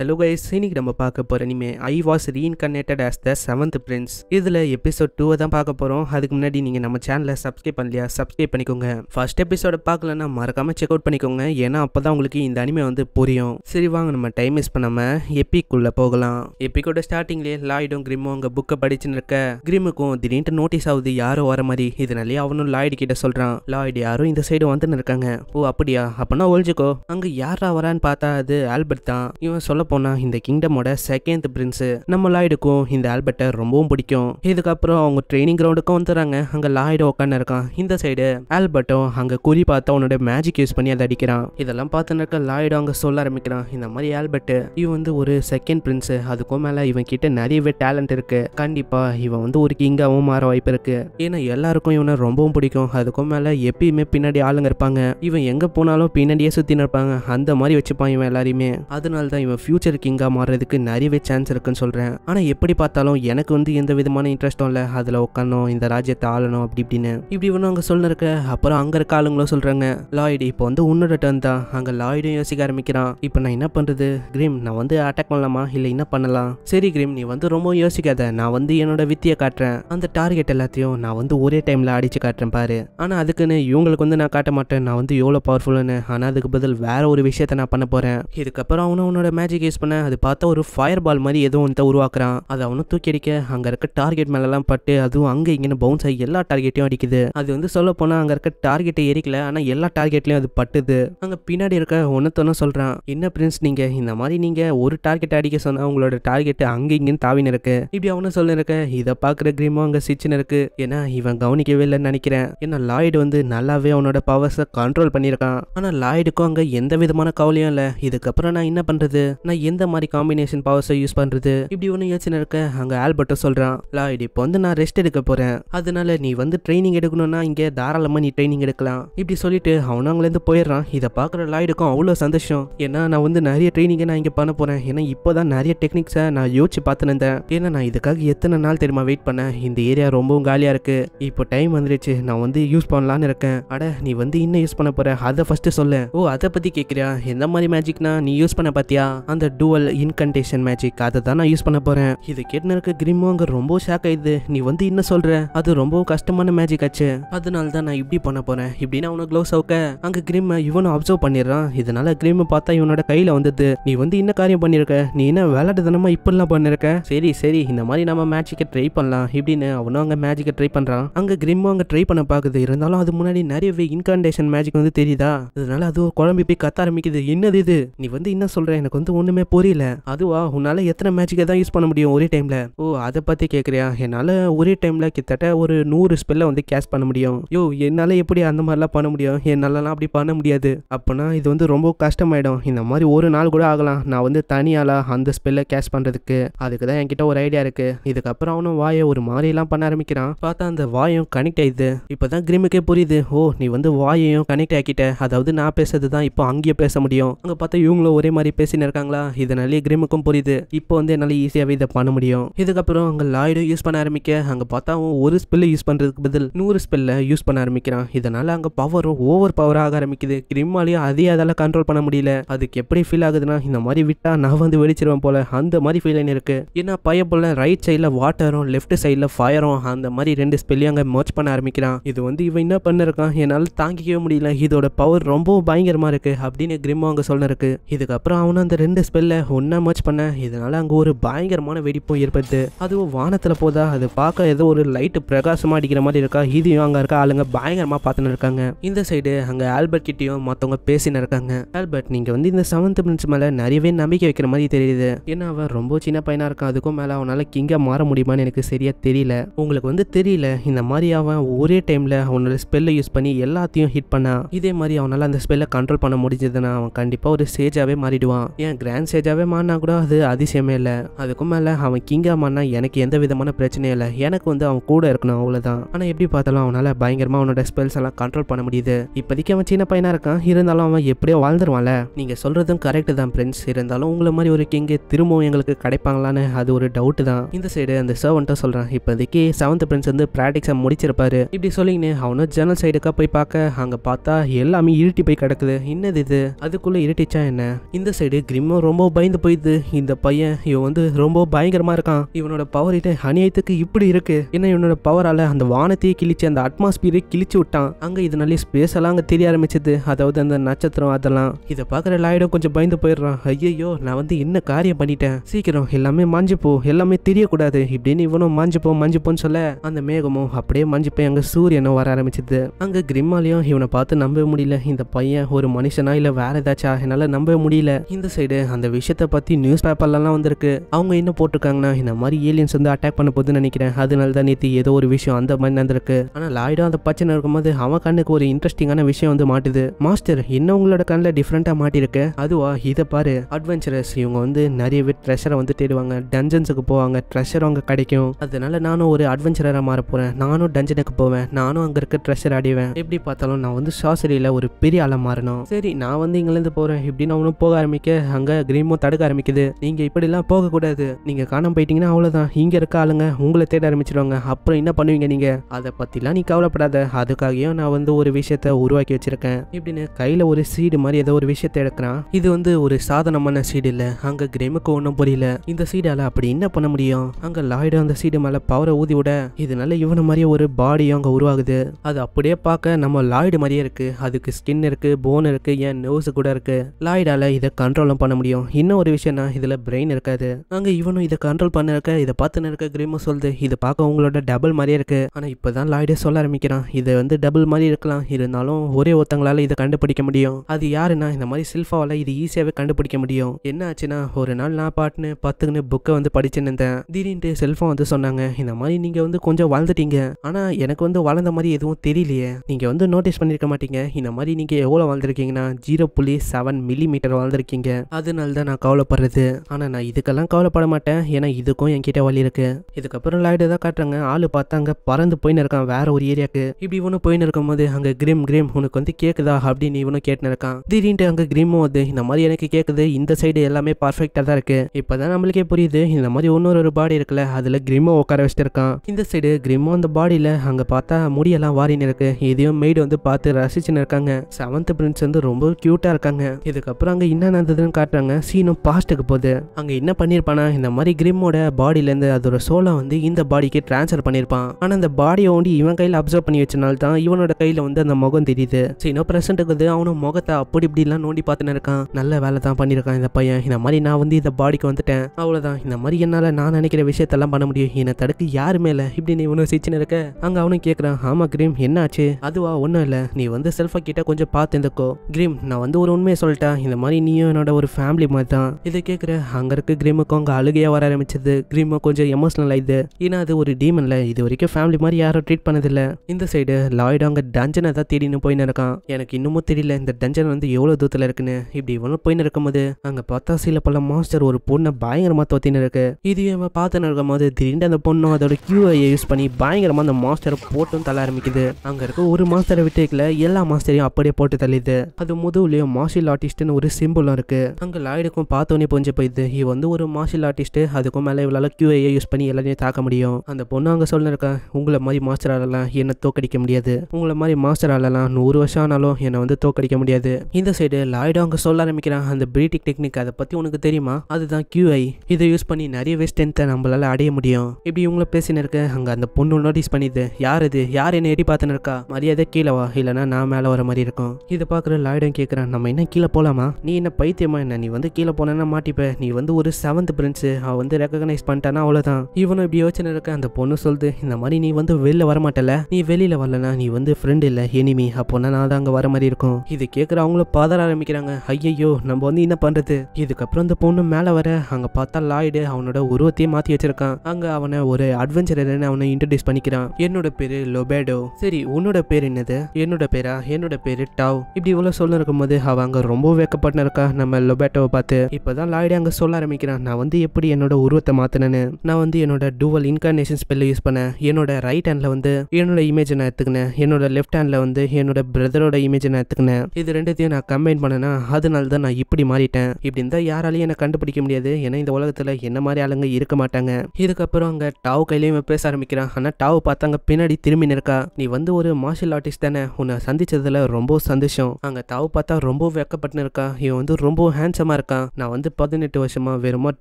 hello guys இன்னைக்கு நம்ம பார்க்க போகிற இனிமே I was reincarnated as the seventh prince இதில் எபிசோட் டூவை தான் பார்க்க போகிறோம் அதுக்கு முன்னாடி நீங்கள் நம்ம சேனலை சப்ஸ்கிரைப் பண்ணலையா சப்ஸ்கிரைப் பண்ணிக்கோங்க ஃபர்ஸ்ட் எபிசோட பார்க்கலன்னா மறக்காமல் செக் அவுட் பண்ணிக்கோங்க ஏன்னா அப்போ தான் உங்களுக்கு இந்த அனிமே வந்து புரியும் சரி வாங்க நம்ம டைம் வேஸ்ட் பண்ணாமல் எப்பிக்குள்ளே போகலாம் எப்பிக்கோட ஸ்டார்டிங்லேயே லாய்டும் கிரிமும் அங்கே புக்கை படிச்சுன்னு இருக்க கிரிமுக்கும் திடீர்னு நோட்டீஸ் ஆகுது யாரும் வர மாதிரி இதனாலேயே அவனும் லாய்டு கிட்ட சொல்கிறான் லாய்டு யாரும் இந்த சைடு வந்துன்னு இருக்காங்க ஓ அப்படியா அப்படின்னா ஒழிஞ்சுக்கோ அங்கே யாரா வரான்னு பார்த்தா அது ஆல்பர்ட் தான் இவன் சொல்ல போனால் இந்த கிங்டமோட செகண்ட் பிரின்ஸு நம்ம லாய்டுக்கும் இந்த ஆல்பர்ட்ட ரொம்பவும் பிடிக்கும் இதுக்கப்புறம் அவங்க ட்ரைனிங் கிரவுண்டுக்கும் வந்துடுறாங்க அங்கே லாய்டு உட்காந்து இருக்கான் இந்த சைடு ஆல்பர்ட்டும் அங்கே குறி பார்த்தா அவனோட மேஜிக் யூஸ் பண்ணி அதை அடிக்கிறான் இதெல்லாம் பார்த்துனாக்க லாய்டு அங்கே சொல்ல ஆரம்பிக்கிறான் இந்த மாதிரி ஆல்பர்ட் இவன் வந்து ஒரு செகண்ட் பிரின்ஸு அதுக்கும் மேலே இவன் கிட்ட நிறையவே டேலண்ட் இருக்கு கண்டிப்பாக இவன் வந்து ஒரு கிங்காகவும் மாற வாய்ப்பு இருக்கு ஏன்னா எல்லாருக்கும் இவனை ரொம்பவும் பிடிக்கும் அதுக்கும் மேலே எப்பயுமே பின்னாடி ஆளுங்க இருப்பாங்க இவன் எங்கே போனாலும் பின்னாடியே சுற்றி நிற்பாங்க அந்த மாதிரி வச்சுப்பான் இவன் எல்லாரையுமே அதனால தான் இவன் ஃபியூ ஃபியூச்சர் கிங்காக மாறுறதுக்கு நிறையவே சான்ஸ் இருக்குன்னு சொல்கிறேன் ஆனால் எப்படி பார்த்தாலும் எனக்கு வந்து எந்த விதமான இன்ட்ரெஸ்ட்டும் இல்லை அதில் உட்காந்தோம் இந்த ராஜ்யத்தை ஆளணும் அப்படி இப்படின்னு இப்படி ஒன்று அங்கே சொல்லிருக்க அப்புறம் அங்கே இருக்க ஆளுங்களும் சொல்கிறாங்க லாய்டு இப்போ வந்து உன்னோட டர்ன் தான் அங்கே லாய்டும் யோசிக்க ஆரம்பிக்கிறான் இப்போ நான் என்ன பண்ணுறது கிரீம் நான் வந்து அட்டாக் பண்ணலாமா இல்லை என்ன பண்ணலாம் சரி கிரீம் நீ வந்து ரொம்ப யோசிக்காத நான் வந்து என்னோட வித்தியை காட்டுறேன் அந்த டார்கெட் எல்லாத்தையும் நான் வந்து ஒரே டைமில் அடித்து காட்டுறேன் பாரு ஆனால் அதுக்குன்னு இவங்களுக்கு வந்து நான் காட்ட மாட்டேன் நான் வந்து எவ்வளோ பவர்ஃபுல்னு ஆனால் அதுக்கு பதில் வேற ஒரு விஷயத்த நான் பண்ண போகிறேன் இதுக்கப்புறம் அவனும் உன்னோட மேஜிக் ரிலீஸ் பண்ண அது பார்த்தா ஒரு ஃபயர் பால் மாதிரி ஏதோ ஒன்று உருவாக்குறான் அதை அவனும் தூக்கி அடிக்க அங்கே இருக்க டார்கெட் மேலெல்லாம் பட்டு அதுவும் அங்கே இங்கேன்னு பவுன்ஸ் ஆகி எல்லா டார்கெட்டையும் அடிக்குது அது வந்து சொல்ல போனால் அங்கே இருக்க டார்கெட்டை எரிக்கல ஆனால் எல்லா டார்கெட்லையும் அது பட்டுது அங்கே பின்னாடி இருக்க ஒன்றத்தொன்னு சொல்கிறான் என்ன பிரின்ஸ் நீங்கள் இந்த மாதிரி நீங்கள் ஒரு டார்கெட் அடிக்க சொன்னால் உங்களோட டார்கெட்டு அங்கே இங்கேன்னு தாவின்னு இருக்கு இப்படி அவனும் சொல்லிருக்க இதை பார்க்குற கிரீமோ அங்கே சிச்சுன்னு இருக்கு ஏன்னா இவன் கவனிக்கவே இல்லைன்னு நினைக்கிறேன் ஏன்னா லாய்டு வந்து நல்லாவே அவனோட பவர்ஸை கண்ட்ரோல் பண்ணியிருக்கான் ஆனால் லாய்டுக்கும் அங்கே எந்த விதமான கவலையும் இல்லை இதுக்கப்புறம் நான் என்ன பண்ணுறது நான் எந்த மாதிரி காம்பினேஷன் பவர்ஸை யூஸ் பண்ணுறது இப்படி ஒன்று யோசனை இருக்க அங்கே ஆல்பர்ட்டோ சொல்கிறான் லாய்டு இப்போ வந்து நான் ரெஸ்ட் எடுக்க போறேன் அதனால நீ வந்து ட்ரைனிங் எடுக்கணும்னா இங்கே தாராளமாக நீ ட்ரைனிங் எடுக்கலாம் இப்படி சொல்லிட்டு அவனும் இருந்து போயிடுறான் இதை பார்க்குற லாய்டுக்கும் அவ்வளோ சந்தோஷம் ஏன்னா நான் வந்து நிறைய ட்ரைனிங்கை நான் இங்கே பண்ண போகிறேன் ஏன்னா இப்போ தான் நிறைய டெக்னிக்ஸை நான் யோசிச்சு பார்த்துருந்தேன் ஏன்னா நான் இதுக்காக எத்தனை நாள் தெரியுமா வெயிட் பண்ணேன் இந்த ஏரியா ரொம்பவும் காலியாக இருக்குது இப்போ டைம் வந்துருச்சு நான் வந்து யூஸ் பண்ணலான்னு இருக்கேன் அட நீ வந்து இன்னும் யூஸ் பண்ண போகிற அதை ஃபர்ஸ்ட் சொல்லு ஓ அதை பற்றி கேட்குறியா எந்த மாதிரி மேஜிக்னா நீ யூஸ் பண்ண பார்த்தியா அந்த டூவல் இன்கண்டேஷன் மேஜிக் அதை தான் நான் யூஸ் பண்ண போகிறேன் இது கேட்டு இருக்க கிரிமோ அங்கே ரொம்ப ஷாக் ஆயிடுது நீ வந்து என்ன சொல்கிற அது ரொம்ப கஷ்டமான மேஜிக் ஆச்சு அதனால தான் நான் இப்படி பண்ண போகிறேன் இப்படின்னு உனக்கு க்ளோஸ் ஆக்க அங்கே கிரிம இவனை அப்சர்வ் பண்ணிடுறான் இதனால கிரிம பார்த்தா இவனோட கையில் வந்தது நீ வந்து என்ன காரியம் பண்ணியிருக்க நீ என்ன விளையாட்டுதனமாக இப்படிலாம் பண்ணிருக்க சரி சரி இந்த மாதிரி நம்ம மேஜிக்கை ட்ரை பண்ணலாம் இப்படின்னு அவனும் அங்கே மேஜிக்கை ட்ரை பண்ணுறான் அங்கே கிரிம்மும் அங்கே ட்ரை பண்ண பார்க்குது இருந்தாலும் அது முன்னாடி நிறையவே இன்கண்டேஷன் மேஜிக் வந்து தெரியுதா அதனால அது குழம்பு போய் கத்த ஆரம்பிக்குது என்னது இது நீ வந்து என்ன சொல்கிற எனக்கு வந்து ஒன்றும் ஒன்றுமே புரியல அதுவா உன்னால் எத்தனை மேஜிக்கை தான் யூஸ் பண்ண முடியும் ஒரே டைமில் ஓ அதை பற்றி கேட்குறியா என்னால் ஒரே டைமில் கிட்டத்தட்ட ஒரு நூறு ஸ்பெல்லை வந்து கேஷ் பண்ண முடியும் யோ என்னால் எப்படி அந்த மாதிரிலாம் பண்ண முடியும் என்னாலலாம் அப்படி பண்ண முடியாது அப்போனா இது வந்து ரொம்ப கஷ்டமாயிடும் இந்த மாதிரி ஒரு நாள் கூட ஆகலாம் நான் வந்து தனியாலா அந்த ஸ்பெல்லை கேஷ் பண்ணுறதுக்கு அதுக்கு தான் என்கிட்ட ஒரு ஐடியா இருக்குது இதுக்கப்புறம் அவனும் வாயை ஒரு மாதிரிலாம் பண்ண ஆரம்பிக்கிறான் பார்த்தா அந்த வாயும் கனெக்ட் ஆயிடுது இப்போ தான் கிரிமுக்கே புரியுது ஓ நீ வந்து வாயையும் கனெக்ட் ஆக்கிட்ட அதாவது நான் பேசுறது தான் இப்போ அங்கேயே பேச முடியும் அங்கே பார்த்தா இவங்களும் ஒரே மாதிரி பேசின்னு இருக்காங்களா ஓகேங்களா இதனாலேயே கிரிமுக்கும் புரியுது இப்போ வந்து என்னால ஈஸியாவே இதை பண்ண முடியும் இதுக்கப்புறம் அங்க லாய்டும் யூஸ் பண்ண ஆரம்பிக்க அங்க பார்த்தா ஒரு ஸ்பெல்ல யூஸ் பண்றதுக்கு பதில் நூறு ஸ்பெல்ல யூஸ் பண்ண ஆரம்பிக்கிறான் இதனால அங்க பவரும் ஓவர் பவர் ஆக ஆரம்பிக்குது கிரிம்மாலேயும் அதே அதால கண்ட்ரோல் பண்ண முடியல அதுக்கு எப்படி ஃபீல் ஆகுதுன்னா இந்த மாதிரி விட்டா நான் வந்து வெடிச்சிருவேன் போல அந்த மாதிரி ஃபீலிங் இருக்கு ஏன்னா பைய போல ரைட் சைடில் வாட்டரும் லெஃப்ட் சைடில் ஃபயரும் அந்த மாதிரி ரெண்டு ஸ்பெல்லையும் அங்கே மர்ச் பண்ண ஆரம்பிக்கிறான் இது வந்து இவன் என்ன பண்ணிருக்கான் என்னால் தாங்கிக்கவே முடியல இதோட பவர் ரொம்ப பயங்கரமா இருக்கு அப்படின்னு அங்க அங்கே இருக்கு இதுக்கப்புறம் அவனும் அந்த ரெண்டு ஸ்பெல்ல ஒன்றா மச் பண்ண இதனால் அங்கே ஒரு பயங்கரமான வெடிப்பும் ஏற்படுது அதுவும் வானத்தில் போதா அது பார்க்க ஏதோ ஒரு லைட்டு பிரகாசமாக அடிக்கிற மாதிரி இருக்கா இதையும் அங்கே இருக்க ஆளுங்க பயங்கரமாக பார்த்துன்னு இருக்காங்க இந்த சைடு அங்கே ஆல்பர்ட் கிட்டேயும் மற்றவங்க பேசின்னு இருக்காங்க ஆல்பர்ட் நீங்கள் வந்து இந்த செவன்த் பிரின்ஸ் மேலே நிறையவே நம்பிக்கை வைக்கிற மாதிரி தெரியுது ஏன்னா அவன் ரொம்ப சின்ன பையனாக இருக்கான் அதுக்கும் மேலே அவனால் கிங்க மாற முடியுமான்னு எனக்கு சரியாக தெரியல உங்களுக்கு வந்து தெரியல இந்த மாதிரி அவன் ஒரே டைமில் அவனோட ஸ்பெல்லை யூஸ் பண்ணி எல்லாத்தையும் ஹிட் பண்ணான் இதே மாதிரி அவனால் அந்த ஸ்பெல்லை கண்ட்ரோல் பண்ண முடிஞ்சதுன்னா அவன் கண்டிப்பாக ஒரு ஸ்டேஜாவே மாறிடுவான் ஏன் கிராண்ட் சான்சேஜாவே மாறினா கூட அது அதிசயமே இல்லை அதுக்கும் மேலே அவன் கிங்காக மாறினா எனக்கு எந்த விதமான பிரச்சனையும் இல்லை எனக்கு வந்து அவன் கூட இருக்கணும் அவ்வளோதான் ஆனால் எப்படி பார்த்தாலும் அவனால் பயங்கரமாக அவனோட ஸ்பெல்ஸ் எல்லாம் கண்ட்ரோல் பண்ண முடியுது இப்போதைக்கு அவன் சின்ன பையனாக இருக்கான் இருந்தாலும் அவன் எப்படியோ வாழ்ந்துருவான்ல நீங்கள் சொல்கிறதும் கரெக்டு தான் ஃப்ரெண்ட்ஸ் இருந்தாலும் உங்களை மாதிரி ஒரு கிங்கு திரும்பவும் எங்களுக்கு கிடைப்பாங்களான்னு அது ஒரு டவுட்டு தான் இந்த சைடு அந்த சர்வன்ட்டை சொல்கிறான் இப்போதைக்கு செவன்த் ஃப்ரெண்ட்ஸ் வந்து ப்ராக்டிக்ஸை முடிச்சிருப்பாரு இப்படி சொல்லிங்கன்னு அவனும் ஜன்னல் சைடுக்காக போய் பார்க்க அங்கே பார்த்தா எல்லாமே இருட்டி போய் கிடக்குது என்னது இது அதுக்குள்ளே இருட்டிச்சா என்ன இந்த சைடு கிரிமோ ரொம்ப பயந்து போயிடுது இந்த பையன் இவன் வந்து ரொம்ப பயங்கரமா இருக்கான் இவனோட பவர் இது அநியாயத்துக்கு இப்படி இருக்கு ஏன்னா இவனோட பவரால அந்த வானத்தையே கிழிச்சு அந்த அட்மாஸ்பியரை கிழிச்சு விட்டான் அங்க இதனாலே ஸ்பேஸ் எல்லாம் அங்க தெரிய ஆரம்பிச்சது அதாவது அந்த நட்சத்திரம் அதெல்லாம் இதை பாக்குற லாயிடம் கொஞ்சம் பயந்து போயிடுறான் ஐயையோ நான் வந்து என்ன காரியம் பண்ணிட்டேன் சீக்கிரம் எல்லாமே மாஞ்சு போ எல்லாமே தெரியக்கூடாது இப்படின்னு இவனும் மாஞ்சு போ மாஞ்சு போன்னு சொல்ல அந்த மேகமும் அப்படியே மாஞ்சு போய் அங்க சூரியனும் வர ஆரம்பிச்சது அங்க கிரிம்மாலையும் இவனை பார்த்து நம்பவே முடியல இந்த பையன் ஒரு மனுஷனா இல்ல வேற ஏதாச்சும் என்னால நம்பவே முடியல இந்த சைடு அந்த விஷயத்தை பற்றி நியூஸ் பேப்பர்லலாம் வந்திருக்கு அவங்க என்ன போட்டிருக்காங்கன்னா இந்த மாதிரி ஏலியன்ஸ் வந்து அட்டாக் பண்ண போதுன்னு நினைக்கிறேன் அதனால தான் நேற்று ஏதோ ஒரு விஷயம் அந்த மாதிரி நடந்திருக்கு ஆனால் லாய்டும் அந்த பச்சனை இருக்கும்போது அவன் கண்ணுக்கு ஒரு இன்ட்ரெஸ்டிங்கான விஷயம் வந்து மாட்டுது மாஸ்டர் என்ன உங்களோட கண்ணில் டிஃப்ரெண்ட்டாக மாட்டிருக்கு அதுவா இதை பாரு அட்வென்ச்சரஸ் இவங்க வந்து நிறைய பேர் ட்ரெஷரை வந்து தேடுவாங்க டஞ்சன்ஸுக்கு போவாங்க ட்ரெஷர் அவங்க கிடைக்கும் அதனால நானும் ஒரு அட்வென்ச்சராக மாற போகிறேன் நானும் டஞ்சனுக்கு போவேன் நானும் அங்கே இருக்க ட்ரெஷர் அடிவேன் எப்படி பார்த்தாலும் நான் வந்து சாசரியில் ஒரு பெரிய அலை மாறணும் சரி நான் வந்து இங்கிலேருந்து போகிறேன் இப்படின்னு அவனும் போக ஆரம்பிக்க அங்கே கிரீமும் தடுக்க ஆரம்பிக்குது நீங்கள் இப்படிலாம் போகக்கூடாது நீங்கள் காணாம போயிட்டீங்கன்னா அவ்வளவுதான் இங்கே இருக்க ஆளுங்க உங்களை தேட ஆரம்பிச்சிருவாங்க அப்புறம் என்ன பண்ணுவீங்க நீங்கள் அதை பற்றிலாம் நீ கவலைப்படாத அதுக்காகயும் நான் வந்து ஒரு விஷயத்த உருவாக்கி வச்சிருக்கேன் இப்படின்னு கையில் ஒரு சீடு மாதிரி ஏதோ ஒரு விஷயத்தை எடுக்கிறான் இது வந்து ஒரு சாதனமான சீடு இல்லை அங்கே கிரேமுக்கு ஒன்றும் புரியல இந்த சீடால் அப்படி என்ன பண்ண முடியும் அங்கே லாய்டும் அந்த சீடு மேலே பவரை ஊதி விட இதனால இவன மாதிரியே ஒரு பாடியும் அங்கே உருவாகுது அது அப்படியே பார்க்க நம்ம லாய்டு மாதிரியே இருக்குது அதுக்கு ஸ்கின் இருக்குது போன் இருக்குது ஏன் நோஸ் கூட இருக்குது லாய்டால் இதை கண்ட்ரோலும் பண்ண முடியும் தெரியும் இன்னும் ஒரு விஷயம்னா இதில் பிரெயின் இருக்காது அங்கே இவனும் இதை கண்ட்ரோல் பண்ண இருக்க இதை பார்த்துன்னு இருக்க கிரீமும் சொல்லுது இதை பார்க்க உங்களோட டபுள் மாதிரியே இருக்குது ஆனால் இப்போ தான் லாய்டே சொல்ல ஆரம்பிக்கிறான் இது வந்து டபுள் மாதிரி இருக்கலாம் இருந்தாலும் ஒரே ஒருத்தங்களால் இதை கண்டுபிடிக்க முடியும் அது யாருன்னா இந்த மாதிரி சில்ஃபாவில் இது ஈஸியாகவே கண்டுபிடிக்க முடியும் என்ன ஆச்சுன்னா ஒரு நாள் நான் பாட்டுன்னு பத்துக்குன்னு புக்கை வந்து படிச்சுன்னு இருந்தேன் திடீர்னு செல்ஃபோன் வந்து சொன்னாங்க இந்த மாதிரி நீங்கள் வந்து கொஞ்சம் வளர்ந்துட்டீங்க ஆனால் எனக்கு வந்து வளர்ந்த மாதிரி எதுவும் தெரியலையே நீங்கள் வந்து நோட்டீஸ் பண்ணியிருக்க மாட்டீங்க இந்த மாதிரி நீங்கள் எவ்வளோ வாழ்ந்துருக்கீங்கன்னா ஜீரோ புள்ளி செவன் மில்லிமீட்டர் வாழ்ந்துருக்கீங்க அது இதனால தான் நான் கவலைப்படுறது ஆனால் நான் இதுக்கெல்லாம் கவலைப்பட மாட்டேன் ஏன்னா இதுக்கும் என்கிட்ட வழி இருக்கு இதுக்கப்புறம் லாய்டு தான் காட்டுறாங்க ஆள் பார்த்தா அங்கே பறந்து போயின்னு இருக்கான் வேற ஒரு ஏரியாவுக்கு இப்படி இவனும் போயின்னு போது அங்கே கிரீம் கிரீம் உனக்கு வந்து கேட்குதா அப்படின்னு இவனும் கேட்டு இருக்கான் திடீர்னு அங்கே கிரீமும் வந்து இந்த மாதிரி எனக்கு கேட்குது இந்த சைடு எல்லாமே பர்ஃபெக்டாக தான் இருக்கு இப்போதான் நம்மளுக்கே புரியுது இந்த மாதிரி இன்னொரு ஒரு பாடி இருக்குல்ல அதில் கிரீமோ உட்கார இருக்கான் இந்த சைடு கிரீமோ அந்த பாடியில் அங்கே பார்த்தா முடியெல்லாம் வாரின்னு இருக்கு இதையும் மெய்டு வந்து பார்த்து ரசிச்சுன்னு இருக்காங்க செவன்த் பிரின்ஸ் வந்து ரொம்ப க்யூட்டாக இருக்காங்க இதுக்கப்புறம் அங்கே என்ன நடந்ததுன்னு காட்டுறாங்க சொல்கிறாங்க சீனும் பாஸ்ட்டுக்கு போகுது அங்கே என்ன பண்ணியிருப்பானா இந்த மாதிரி கிரிமோட பாடியிலேருந்து அதோட சோலை வந்து இந்த பாடிக்கு டிரான்ஸ்ஃபர் பண்ணியிருப்பான் ஆனால் அந்த பாடியை ஒண்டி இவன் கையில் அப்சர்வ் பண்ணி வச்சனால தான் இவனோட கையில் வந்து அந்த முகம் தெரியுது சீனோ ப்ரெசென்ட்டுக்கு வந்து அவனும் முகத்தை அப்படி இப்படிலாம் நோண்டி பார்த்துன்னு இருக்கான் நல்ல வேலை தான் பண்ணியிருக்கான் இந்த பையன் இந்த மாதிரி நான் வந்து இந்த பாடிக்கு வந்துட்டேன் அவ்வளோதான் இந்த மாதிரி என்னால் நான் நினைக்கிற விஷயத்தெல்லாம் பண்ண முடியும் என்னை தடுக்க யாருமே இல்லை நீ இவனும் சிச்சின்னு இருக்க அங்கே அவனும் கேட்குறான் ஆமாம் கிரீம் என்னாச்சு அதுவா ஒன்றும் இல்லை நீ வந்து செல்ஃபை கிட்ட கொஞ்சம் பார்த்து இருந்துக்கோ கிரீம் நான் வந்து ஒரு உண்மையை சொல்லிட்டேன் இந்த மாதிரி நீயும் என்னோட ஒரு ஃபேமிலி ஃபேமிலி மாதிரி தான் இதை கேட்குற அங்கே இருக்க கிரீமுக்கும் அங்கே அழுகையாக வர ஆரம்பிச்சது கிரீமும் கொஞ்சம் எமோஷனல் ஆயிடுது ஏன்னா அது ஒரு டீமனில் இது வரைக்கும் ஃபேமிலி மாதிரி யாரும் ட்ரீட் பண்ணதில்லை இந்த சைடு லாய்டு அங்கே டஞ்சனை தான் தேடினு போயின்னு இருக்கான் எனக்கு இன்னமும் தெரியல இந்த டஞ்சன் வந்து எவ்வளோ தூரத்தில் இருக்குன்னு இப்படி இவ்வளோ போயின்னு இருக்கும்போது அங்கே பார்த்தா சில பல மாஸ்டர் ஒரு பொண்ணை பயங்கரமாக தோத்தின்னு இருக்கு இதுவே அவன் பார்த்துன்னு இருக்கும்போது திடீர்னு அந்த பொண்ணும் அதோட கியூஐயை யூஸ் பண்ணி பயங்கரமாக அந்த மாஸ்டரை போட்டும் தள்ள ஆரம்பிக்குது அங்கே இருக்க ஒரு மாஸ்டரை விட்டுக்கல எல்லா மாஸ்டரையும் அப்படியே போட்டு தள்ளிது அது முதுகுலேயும் மார்ஷியல் ஆர்டிஸ்ட்னு ஒரு சிம்பிளும் இருக்கு அங்கே லாய்டுக்கும் பார்த்தோன்னே புரிஞ்சு போயிடுது இவ வந்து ஒரு மார்ஷியல் ஆர்டிஸ்ட் அதுக்கும் மேலே இவளால் கியூஏயை யூஸ் பண்ணி எல்லாரையும் தாக்க முடியும் அந்த பொண்ணு அங்கே சொல்லிருக்கா உங்களை மாதிரி மாஸ்டர் ஆளலாம் என்னை தோக்கடிக்க முடியாது உங்களை மாதிரி மாஸ்டர் ஆளலாம் நூறு வருஷம் ஆனாலும் என்னை வந்து தோக்கடிக்க முடியாது இந்த சைடு லாய்டு அங்கே சொல்ல ஆரம்பிக்கிறான் அந்த பிரீட்டிக் டெக்னிக் அதை பற்றி உனக்கு தெரியுமா அதுதான் கியூஐ இதை யூஸ் பண்ணி நிறைய ஸ்ட்ரென்த்தை நம்மளால் அடைய முடியும் இப்படி இவங்கள பேசினு அங்கே அந்த பொண்ணு நோட்டீஸ் பண்ணிது யார் இது யார் என்னை எடி பார்த்துன்னு இருக்கா மரியாதை கீழே வா இல்லைனா நான் மேலே வர மாதிரி இருக்கும் இதை பார்க்குற லாய்டும் கேட்குறேன் நம்ம என்ன கீழே போகலாமா நீ என்ன பைத்தியமா என்ன நீ வந்து கீழே போனேன்னா மாட்டிப்ப நீ வந்து ஒரு செவன்த் பிரின்ஸு அவள் வந்து ரெக்கக்னைஸ் பண்ணிட்டானா அவ்வளோதான் இவனும் இப்படி யோசனை இருக்க அந்த பொண்ணு சொல்லுது இந்த மாதிரி நீ வந்து வெளில வரமாட்டல நீ வெளியில் வரலனா நீ வந்து ஃப்ரெண்ட் இல்லை எனிமி அப்போனா நான் தான் அங்கே வர மாதிரி இருக்கும் இது கேட்குற அவங்களும் பதற ஆரம்பிக்கிறாங்க ஐயையோ நம்ம வந்து என்ன பண்ணுறது இதுக்கப்புறம் அந்த பொண்ணு மேலே வர அங்கே பார்த்தா லாய்டு அவனோட உருவத்தையே மாற்றி வச்சிருக்கான் அங்கே அவனை ஒரு அட்வென்ச்சரர்னு அவனை இன்ட்ரடியூஸ் பண்ணிக்கிறான் என்னோட பேர் லொபேடோ சரி உன்னோட பேர் என்னது என்னோட பேரா என்னோட பேர் டாவ் இப்படி இவ்வளோ சொல்ல இருக்கும்போது அவள் அங்கே ரொம்ப வேக்கப்பட்டு இருக்கா நம்ம லொபேட்டோ ஹீரோவை பார்த்து இப்போதான் லாய்டு அங்கே சொல்ல ஆரம்பிக்கிறான் நான் வந்து எப்படி என்னோட உருவத்தை மாற்றினேன்னு நான் வந்து என்னோட டூவல் இன்கார்னேஷன் ஸ்பெல்ல யூஸ் பண்ணேன் என்னோட ரைட் ஹேண்டில் வந்து என்னோட இமேஜை நான் எடுத்துக்கினேன் என்னோட லெஃப்ட் ஹேண்ட்ல வந்து என்னோட பிரதரோட இமேஜை நான் எடுத்துக்கினேன் இது ரெண்டுத்தையும் நான் கம்பைன் பண்ணேன்னா அதனால தான் நான் இப்படி மாறிட்டேன் இப்படி இருந்தால் யாராலையும் என்னை கண்டுபிடிக்க முடியாது ஏன்னா இந்த உலகத்தில் என்ன மாதிரி ஆளுங்க இருக்க மாட்டாங்க இதுக்கப்புறம் அங்கே டாவ் கையிலையும் பேச ஆரம்பிக்கிறான் ஆனால் டாவ் பார்த்தாங்க பின்னாடி திரும்பி நிற்கா நீ வந்து ஒரு மார்ஷல் ஆர்டிஸ்ட் தானே உன்னை சந்திச்சதுல ரொம்ப சந்தோஷம் அங்கே டாவ் பார்த்தா ரொம்ப வெக்கப்பட்டு இருக்கா இவன் வந்து ரொம்ப ஹேண்ட்ஸமாக இருக்கான் நான் வந்து பதினெட்டு வருஷமாக வெறுமா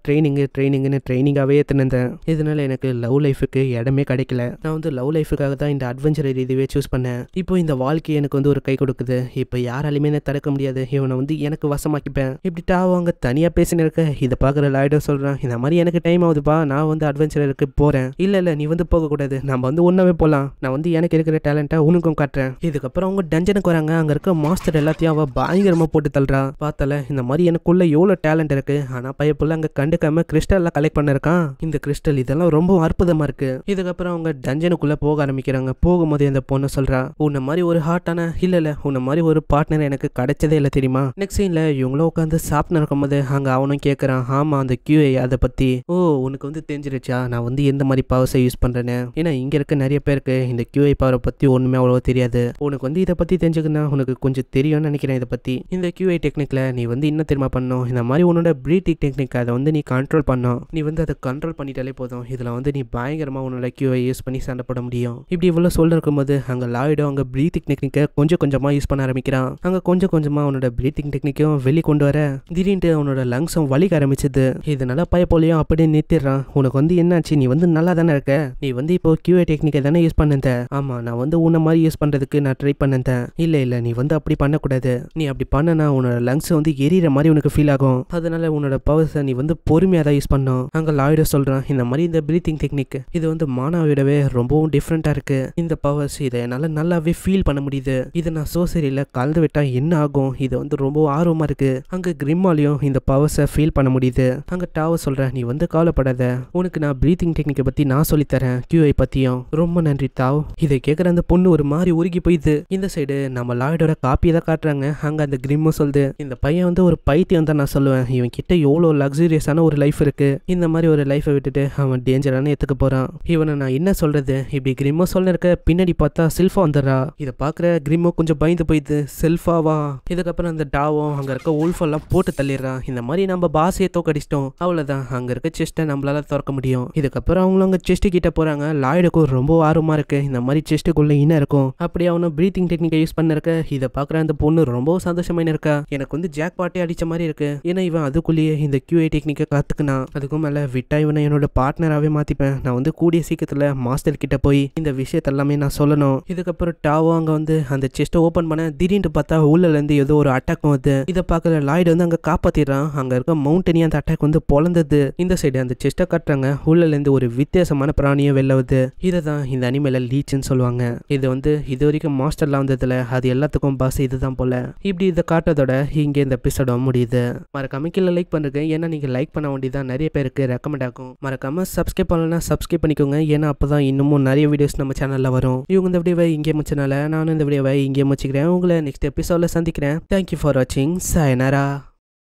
ட்ரைனிங்கு ட்ரைனிங்னு ட்ரைனிங்காகவே தின்னுந்தேன் இதனால் எனக்கு லவ் லைஃபுக்கு இடமே கிடைக்கல நான் வந்து லவ் லைஃபுக்காக தான் இந்த அட்வென்ச்சர் இதுவே சூஸ் பண்ணேன் இப்போ இந்த வாழ்க்கை எனக்கு வந்து ஒரு கை கொடுக்குது இப்போ யாராலையுமே என்ன தடுக்க முடியாது இவனை வந்து எனக்கு வசமாக்கிப்பேன் இப்படிட்டா அவங்க தனியாக பேசினு இருக்க இதை பார்க்குற லாய்டோ சொல்கிறான் இந்த மாதிரி எனக்கு டைம் ஆகுதுப்பா நான் வந்து அட்வென்ச்சருக்கு போகிறேன் இல்லை இல்லை நீ வந்து போகக்கூடாது நம்ம வந்து ஒன்றாவே போகலாம் நான் வந்து எனக்கு இருக்கிற டேலண்ட்டை உனக்கும் காட்டுறேன் இதுக்கப்புறம் அவங்க டஞ்சனுக்கு வராங்க அங்கே இருக்க மாஸ்டர் எல்லாத்தையும் அவள் பயங்கரமாக போட்டு தள்ளுறா பார்த்தல இந்த மாதிரி எனக்குள்ளே பையனுக்குள்ளே எவ்வளோ டேலண்ட் இருக்குது ஆனால் பையன் அங்கே கண்டுக்காமல் கிறிஸ்டல்லாம் கலெக்ட் பண்ணிருக்கான் இந்த கிறிஸ்டல் இதெல்லாம் ரொம்ப அற்புதமாக இருக்குது இதுக்கப்புறம் அவங்க டஞ்சனுக்குள்ளே போக ஆரம்பிக்கிறாங்க போகும்போது இந்த பொண்ணு சொல்கிறா உன்னை மாதிரி ஒரு ஹார்டான இல்லை இல்லை உன்னை மாதிரி ஒரு பார்ட்னர் எனக்கு கிடைச்சதே இல்லை தெரியுமா நெக்ஸ்ட் சீனில் இவங்களும் உட்காந்து சாப்பிட்டு இருக்கும்போது அங்கே அவனும் கேட்குறான் ஆமாம் அந்த கியூஏ அதை பற்றி ஓ உனக்கு வந்து தெரிஞ்சிருச்சா நான் வந்து எந்த மாதிரி பவர்ஸை யூஸ் பண்ணுறேன்னு ஏன்னா இங்கே இருக்க நிறைய பேருக்கு இந்த கியூஐ பவரை பற்றி ஒன்றுமே அவ்வளோ தெரியாது உனக்கு வந்து இதை பற்றி தெரிஞ்சுக்கணும் உனக்கு கொஞ்சம் தெரியும்னு நினைக்கிறேன் இதை பற்றி இந்த கியூஐ டெக்னிக்கில் நீ வந்து இன்னும் தெரியுமா பண்ணும் பண்ணணும் இந்த மாதிரி உன்னோட ப்ரீத்திங் டெக்னிக் அதை வந்து நீ கண்ட்ரோல் பண்ணும் நீ வந்து அதை கண்ட்ரோல் பண்ணிட்டாலே போதும் இதில் வந்து நீ பயங்கரமாக உன்னோட கியூவை யூஸ் பண்ணி சண்டை போட முடியும் இப்படி இவ்வளோ சொல்ல இருக்கும்போது அங்கே லாய்டோ அங்கே ப்ரீத்திங் டெக்னிக்கை கொஞ்சம் கொஞ்சமாக யூஸ் பண்ண ஆரம்பிக்கிறான் அங்கே கொஞ்சம் கொஞ்சமாக அவனோட ப்ரீத்திங் டெக்னிக்கும் வெளி கொண்டு வர திடீர்னு அவனோட லங்ஸும் வலிக்க ஆரம்பிச்சது இதனால பயப்போலையும் அப்படியே நிறுத்திடுறான் உனக்கு வந்து என்னாச்சு நீ வந்து நல்லா தானே இருக்க நீ வந்து இப்போ கியூஏ டெக்னிக்கை தானே யூஸ் பண்ணுந்த ஆமாம் நான் வந்து உன்ன மாதிரி யூஸ் பண்ணுறதுக்கு நான் ட்ரை பண்ணிருந்தேன் இல்லை இல்லை நீ வந்து அப்படி பண்ணக்கூடாது நீ அப்படி பண்ணனா உன்னோட லங்ஸ் வந்து எரியற மாதிரி உனக்கு ஃபீல் ஆகும் அதனால உன்னோட பவர்ஸை நீ வந்து பொறுமையாக தான் யூஸ் பண்ணும் அங்கே லாய்டு சொல்கிறான் இந்த மாதிரி இந்த ப்ரீத்திங் டெக்னிக் இது வந்து மானாவிடவே ரொம்பவும் டிஃப்ரெண்ட்டாக இருக்குது இந்த பவர்ஸ் இதை என்னால் நல்லாவே ஃபீல் பண்ண முடியுது இதை நான் சோசரியில் கலந்து விட்டால் என்ன ஆகும் இது வந்து ரொம்ப ஆர்வமாக இருக்குது அங்கே கிரிம்மாலையும் இந்த பவர்ஸை ஃபீல் பண்ண முடியுது அங்கே டாவர் சொல்கிறேன் நீ வந்து கவலைப்படாத உனக்கு நான் ப்ரீத்திங் டெக்னிக்கை பற்றி நான் சொல்லித்தரேன் கியூஐ பற்றியும் ரொம்ப நன்றி தாவ் இதை கேட்குற அந்த பொண்ணு ஒரு மாதிரி உருகி போயிது இந்த சைடு நம்ம லாய்டோட காப்பியை தான் காட்டுறாங்க அங்கே அந்த கிரிம்மும் சொல்லுது இந்த பையன் வந்து ஒரு பைத்தியம் தான் நான் சொல்லுவேன் இவன் கிட்ட எவ்வளோ லக்ஸூரியஸான ஒரு லைஃப் இருக்குது இந்த மாதிரி ஒரு லைஃபை விட்டுட்டு அவன் டேஞ்சரான எத்துக்க போகிறான் இவனை நான் என்ன சொல்கிறது இப்படி கிரிமோ சொல்ல இருக்க பின்னாடி பார்த்தா செல்ஃபா வந்துடுறா இதை பார்க்குற கிரிமோ கொஞ்சம் பயந்து போயிடுது செல்ஃபாவா இதுக்கப்புறம் அந்த டாவும் அங்கே இருக்க உல்ஃபெல்லாம் போட்டு தள்ளிடுறான் இந்த மாதிரி நம்ம பாசையை தோக்கடிச்சிட்டோம் அவ்வளோதான் அங்கே இருக்க செஸ்ட்டை நம்மளால திறக்க முடியும் இதுக்கப்புறம் அவங்களும் அவங்க செஸ்ட்டு கிட்ட போகிறாங்க லாய்டுக்கும் ரொம்ப ஆர்வமாக இருக்குது இந்த மாதிரி செஸ்ட்டுக்குள்ளே இன்னும் இருக்கும் அப்படி அவனும் ப்ரீத்திங் டெக்னிக்கை யூஸ் பண்ணிருக்க இதை பார்க்குற அந்த பொண்ணு ரொம்ப சந்தோஷமாக இருக்கா எனக்கு வந்து ஜாக் பாட்டே அடித்த மாதிரி இருக்கு ஏன்னா இவன் அதுக்குள்ளேயே இந்த கியூஏ டெக்னிக்கை கற்றுக்குனா அதுக்கும் மேலே விட்டா இவனை என்னோட பார்ட்னராகவே மாற்றிப்பேன் நான் வந்து கூடிய சீக்கிரத்தில் மாஸ்டர் கிட்ட போய் இந்த எல்லாமே நான் சொல்லணும் இதுக்கப்புறம் டாவோ அங்கே வந்து அந்த செஸ்ட்டை ஓப்பன் பண்ண திடீர்னு பார்த்தா உள்ளலேருந்து ஏதோ ஒரு அட்டாக் வந்து இதை பார்க்குற லாய்டு வந்து அங்கே காப்பாற்றிடுறான் அங்கே இருக்க மவுண்டனி அந்த அட்டாக் வந்து பொழந்தது இந்த சைடு அந்த செஸ்ட்டை காட்டுறாங்க உள்ளலேருந்து ஒரு வித்தியாசமான பிராணியும் வெளவுது இதை தான் இந்த அனிமேல லீச்சுன்னு சொல்லுவாங்க இது வந்து இது வரைக்கும் மாஸ்டர்லாம் வந்ததில்ல அது எல்லாத்துக்கும் பாஸ் இதுதான் போல இப்படி இதை காட்டுறதோட இங்கே இந்த எபிசோட முடியுது மறக்காம கீழே லைக் பண்ணுங்க ஏன்னா நீங்கள் லைக் பண்ண வேண்டியதான் நிறைய பேருக்கு ரெக்கமெண்ட் ஆகும் மறக்காம சப்ஸ்கிரைப் பண்ணலன்னா சப்ஸ்கிரைப் பண்ணிக்கோங்க ஏன்னா அப்போ தான் இன்னமும் நிறைய வீடியோஸ் நம்ம சேனலில் வரும் இவங்க இந்த வீடியோவை இங்கே முடிச்சனால நானும் இந்த வீடியோவை இங்கே முடிச்சுக்கிறேன் உங்களை நெக்ஸ்ட் எபிசோடில் சந்திக்கிறேன் தேங்க்யூ ஃபார் வாட்சிங் சாயனாரா